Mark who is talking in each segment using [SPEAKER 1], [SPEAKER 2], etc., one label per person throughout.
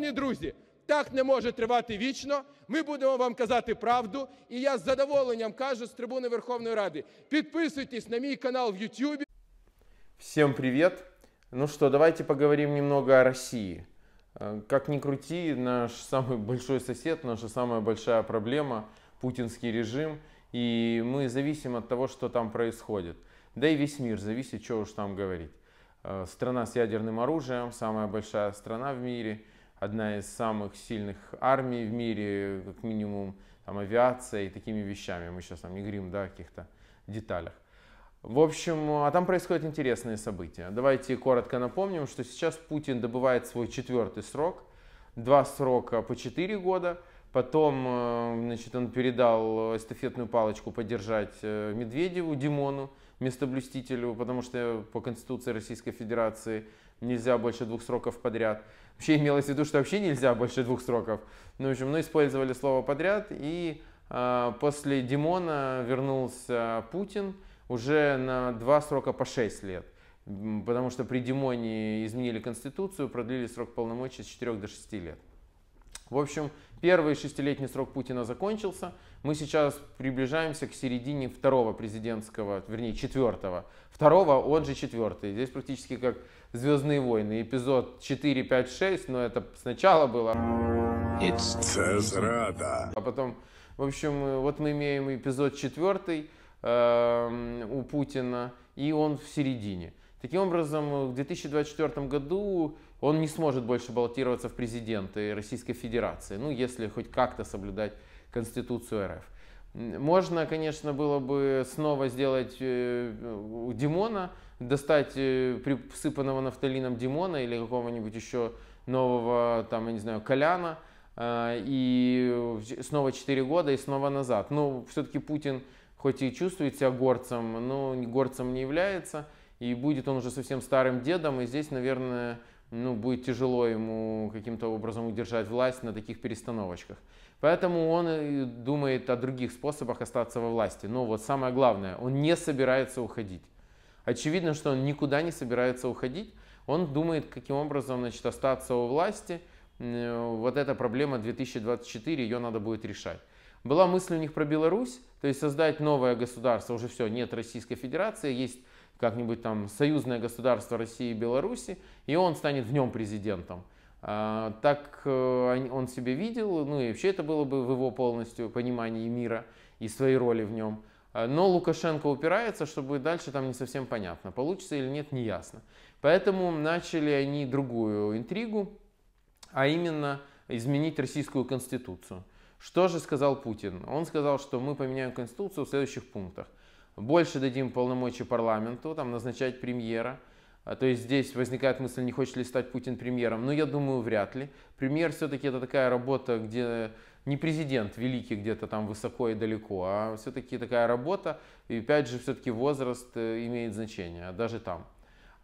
[SPEAKER 1] Шановні друзі, так не може тривати вічно. Ми будемо вам казати правду. І я з задоволенням кажу з трибуни Верховної Ради. Підписуйтесь на мій канал в Ютубі. Всем привет! Ну что, давайте поговорим немного о России. Э, как ни крути, наш самый большой сосед, наша самая большая проблема – путинский режим. И мы зависим от того, что там происходит. Да и весь мир зависит, что уж там говорить. Э, страна с ядерным оружием, самая большая страна в мире – одна из самых сильных армий в мире, как минимум, там, авиация и такими вещами. Мы сейчас там не говорим, да, о каких-то деталях. В общем, а там происходят интересные события. Давайте коротко напомним, что сейчас Путин добывает свой четвертый срок. Два срока по четыре года. Потом, э, значит, он передал эстафетную палочку поддержать э, Медведеву, Димону местоблюстителю, потому что по Конституции Российской Федерации нельзя больше двух сроков подряд. Вообще имелось в виду, что вообще нельзя больше двух сроков. Ну, в общем, мы ну, использовали слово подряд, и э, после Димона вернулся Путин уже на два срока по шесть лет. Потому что при Димоне изменили Конституцию, продлили срок полномочий с 4 до 6 лет. В общем, первый шестилетний срок Путина закончился. Мы сейчас приближаемся к середине второго президентского, вернее, четвертого. Второго, он же четвертый. Здесь практически как «Звездные войны». Эпизод 4, 5, 6, но это сначала было. It's Цезрада. А потом, в общем, вот мы имеем эпизод четвертый эм, у Путина, и он в середине. Таким образом, в 2024 году он не сможет больше баллотироваться в президенты Российской Федерации, ну, если хоть как-то соблюдать Конституцию РФ. Можно, конечно, было бы снова сделать э, у Димона, достать э, присыпанного нафталином Димона или какого-нибудь еще нового, там, я не знаю, Коляна, э, и снова 4 года, и снова назад. Но все-таки Путин, хоть и чувствует себя горцем, но горцем не является, и будет он уже совсем старым дедом, и здесь, наверное, ну, будет тяжело ему каким-то образом удержать власть на таких перестановочках. Поэтому он э, думает о других способах остаться во власти. Но вот самое главное, он не собирается уходить. Очевидно, что он никуда не собирается уходить. Он думает, каким образом значит, остаться во власти. Э, вот эта проблема 2024, ее надо будет решать. Была мысль у них про Беларусь, то есть создать новое государство, уже все, нет Российской Федерации, есть как-нибудь там союзное государство России и Беларуси, и он станет в нем президентом. А, так э, он себе видел, ну и вообще это было бы в его полностью понимании мира и своей роли в нем. А, но Лукашенко упирается, что будет дальше, там не совсем понятно, получится или нет, не ясно. Поэтому начали они другую интригу, а именно изменить российскую конституцию. Что же сказал Путин? Он сказал, что мы поменяем конституцию в следующих пунктах больше дадим полномочий парламенту, там, назначать премьера. А, то есть здесь возникает мысль, не хочет ли стать Путин премьером, но ну, я думаю, вряд ли. Премьер все-таки это такая работа, где не президент великий где-то там высоко и далеко, а все-таки такая работа, и опять же, все-таки возраст э, имеет значение, даже там.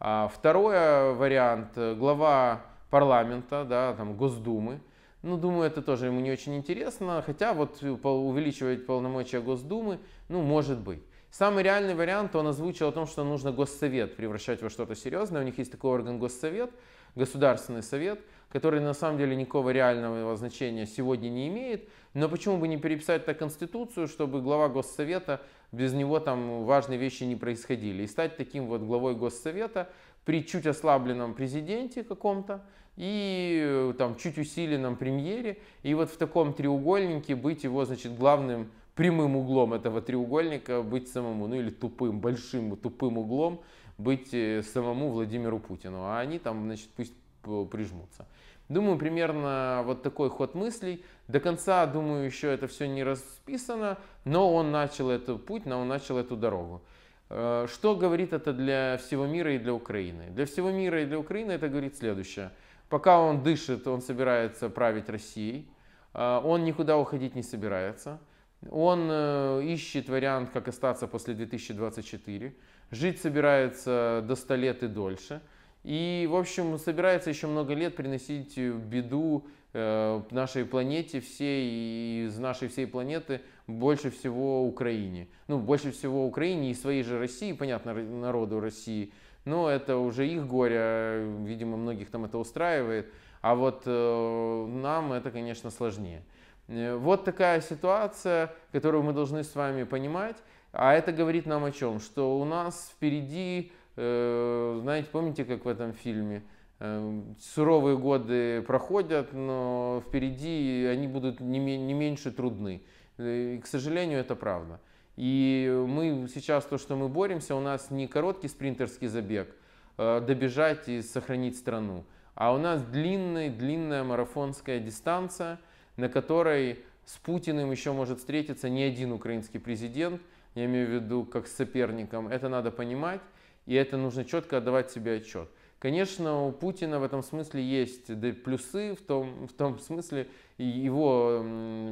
[SPEAKER 1] А второй э, вариант, э, глава парламента, да, там Госдумы, ну, думаю, это тоже ему не очень интересно, хотя вот увеличивать полномочия Госдумы, ну, может быть. Самый реальный вариант он озвучил о том, что нужно Госсовет превращать во что-то серьезное. У них есть такой орган Госсовет, Государственный совет, который на самом деле никакого реального значения сегодня не имеет. Но почему бы не переписать так Конституцию, чтобы глава Госсовета, без него там важные вещи не происходили. И стать таким вот главой Госсовета при чуть ослабленном президенте каком-то и э, там чуть усиленном премьере. И вот в таком треугольнике быть его, значит, главным прямым углом этого треугольника быть самому, ну или тупым, большим тупым углом быть э, самому Владимиру Путину, а они там, значит, пусть прижмутся. Думаю, примерно вот такой ход мыслей. До конца, думаю, еще это все не расписано, но он начал этот путь, но он начал эту дорогу. Э, что говорит это для всего мира и для Украины? Для всего мира и для Украины это говорит следующее. Пока он дышит, он собирается править Россией, э, он никуда уходить не собирается – он э, ищет вариант, как остаться после 2024. Жить собирается до 100 лет и дольше. И, в общем, собирается еще много лет приносить беду э, нашей планете всей, и из нашей всей планеты больше всего Украине. Ну, больше всего Украине и своей же России, понятно, народу России. Но это уже их горе, видимо, многих там это устраивает. А вот э, нам это, конечно, сложнее. Э, вот такая ситуация, которую мы должны с вами понимать. А это говорит нам о чем? Что у нас впереди, э, знаете, помните, как в этом фильме, э, суровые годы проходят, но впереди они будут не меньше трудны. И, к сожалению, это правда. И мы сейчас, то, что мы боремся, у нас не короткий спринтерский забег, добежать и сохранить страну, а у нас длинная, длинная марафонская дистанция – на которой с Путиным еще может встретиться не один украинский президент, я имею в виду как с соперником. Это надо понимать, и это нужно четко отдавать себе отчет. Конечно, у Путина в этом смысле есть да, плюсы, в том, в том смысле его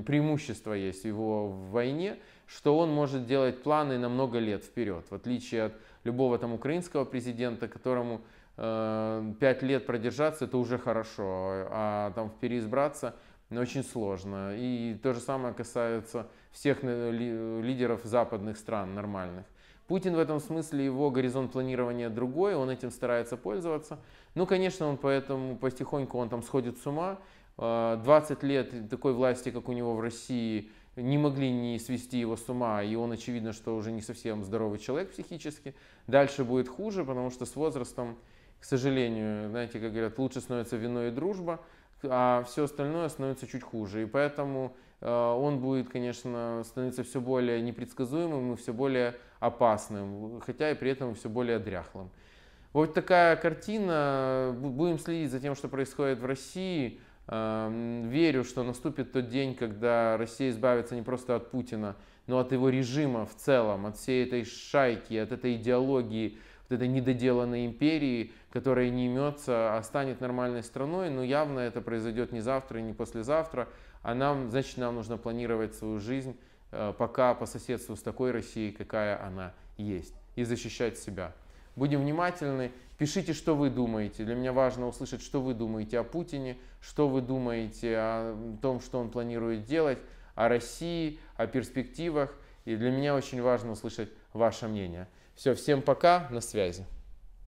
[SPEAKER 1] преимущество есть его в войне, что он может делать планы на много лет вперед, в отличие от любого там украинского президента, которому э, 5 лет продержаться, это уже хорошо, а там переизбраться – очень сложно. И то же самое касается всех э, лидеров западных стран нормальных. Путин в этом смысле, его горизонт планирования другой, он этим старается пользоваться. Ну, конечно, он поэтому потихоньку он там сходит с ума. 20 а, лет такой власти, как у него в России, не могли не свести его с ума, и он, очевидно, что уже не совсем здоровый человек психически. Дальше будет хуже, потому что с возрастом, к сожалению, знаете, как говорят, лучше становится вино и дружба – а все остальное становится чуть хуже. И поэтому э, он будет, конечно, становиться все более непредсказуемым и все более опасным, хотя и при этом все более дряхлым. Вот такая картина. Будем следить за тем, что происходит в России. Эм, верю, что наступит тот день, когда Россия избавится не просто от Путина, но от его режима в целом, от всей этой шайки, от этой идеологии, вот этой недоделанной империи, которая не имется, а станет нормальной страной, но явно это произойдет не завтра и не послезавтра, а нам, значит, нам нужно планировать свою жизнь э, пока по соседству с такой Россией, какая она есть, и защищать себя. Будем внимательны, пишите, что вы думаете. Для меня важно услышать, что вы думаете о Путине, что вы думаете о том, что он планирует делать, о России, о перспективах. И для меня очень важно услышать ваше мнение. Все, всем пока, на связи.